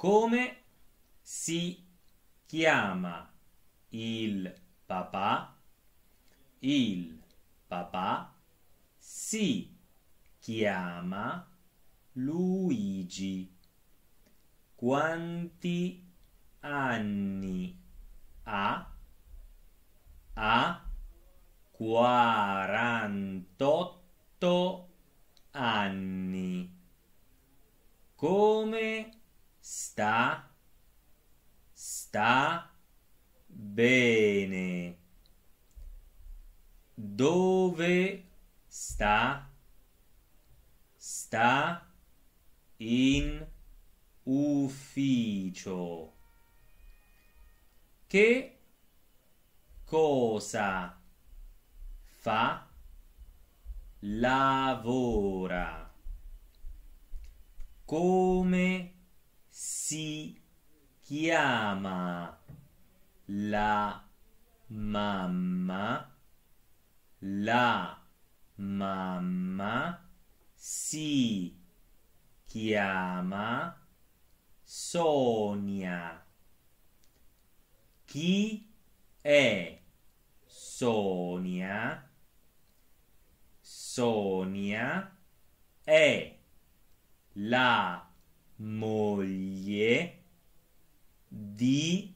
Come si chiama il papà? Il papà si chiama Luigi. Quanti anni ha? Ha 48 anni. Come sta, sta bene. Dove sta? Sta in ufficio. Che cosa fa? Lavora. Come si chiama la mamma, la mamma si chiama Sonia. Chi è Sonia? Sonia è la moglie di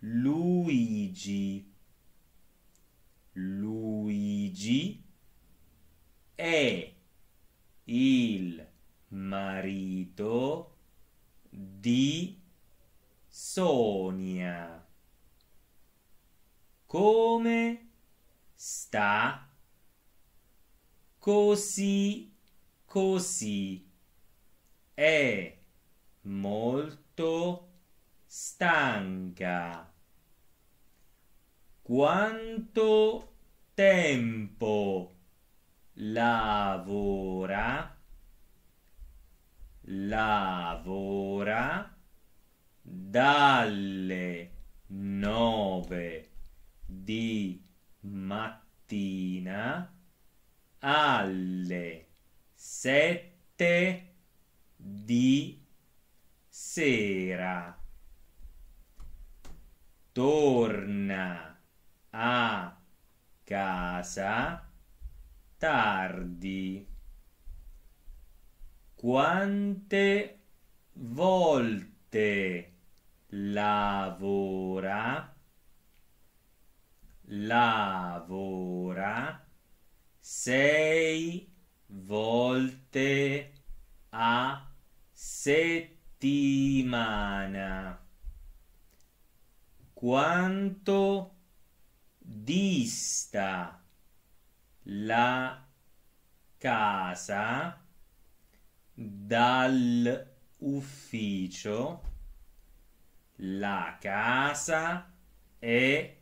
Luigi. Luigi è il marito di Sonia. Come sta? Così, così è molto stanca. Quanto tempo lavora? Lavora dalle nove di mattina alle sette di sera. Torna a casa tardi. Quante volte lavora? Lavora sei volte a settimana. Quanto dista la casa dall'ufficio? La casa è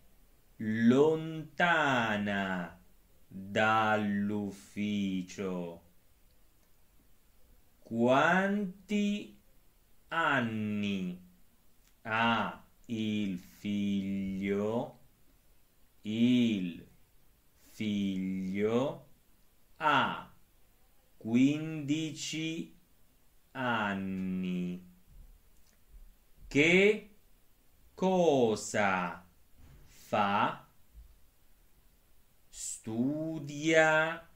lontana dall'ufficio. Quanti anni ha il figlio? Il figlio ha 15 anni. Che cosa fa? Studia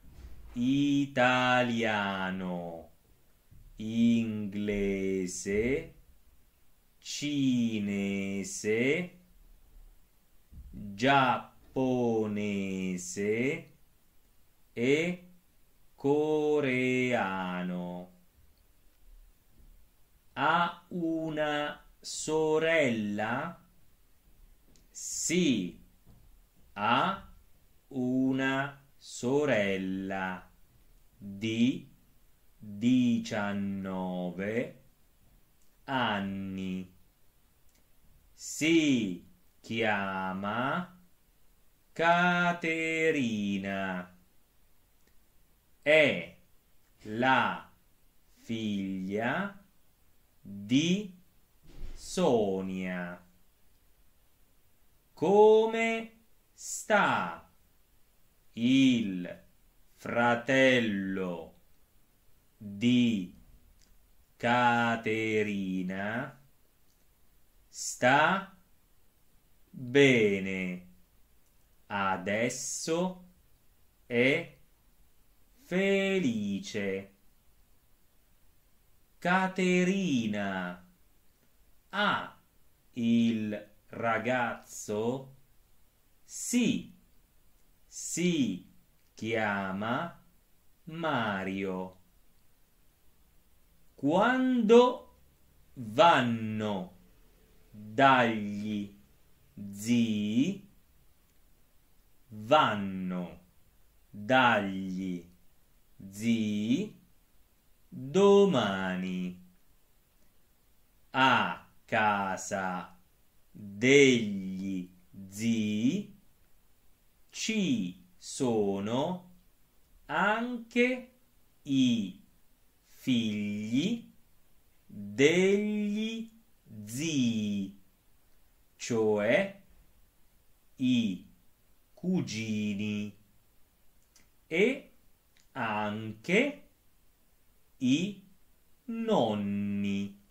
italiano inglese, cinese, giapponese e coreano. Ha una sorella? Sì, ha una sorella di diciannove anni. Si chiama Caterina. È la figlia di Sonia. Come sta il fratello? di Caterina sta bene. Adesso è felice. Caterina ha ah, il ragazzo? Sì, si chiama Mario. Quando vanno dagli zii, vanno dagli zii domani a casa degli zii ci sono anche i figli degli zii, cioè i cugini e anche i nonni.